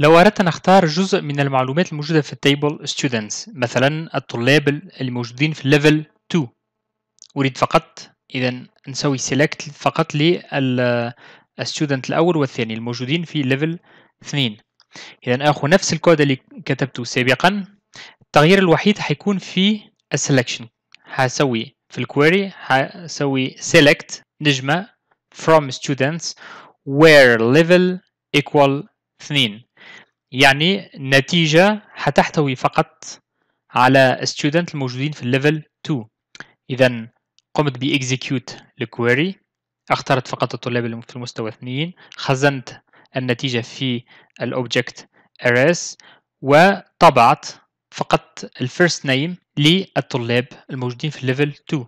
لو أردت أن أختار جزء من المعلومات الموجودة في التيبل students مثلا الطلاب الموجودين في level 2 أريد فقط إذا نسوي select فقط student الأول والثاني الموجودين في level 2 إذا آخذ نفس الكود اللي كتبته سابقا التغيير الوحيد حيكون في selection حسوي في الكويري حسوي select نجمة from students where level equal 2 يعني النتيجة حتحتوي فقط على student الموجودين في الليفل 2 إذا قمت الـ الكويري اخترت فقط الطلاب في المستوى 2 خزنت النتيجة في الأوبجكت RS وطبعت فقط الفيرست نيم للطلاب الموجودين في الليفل 2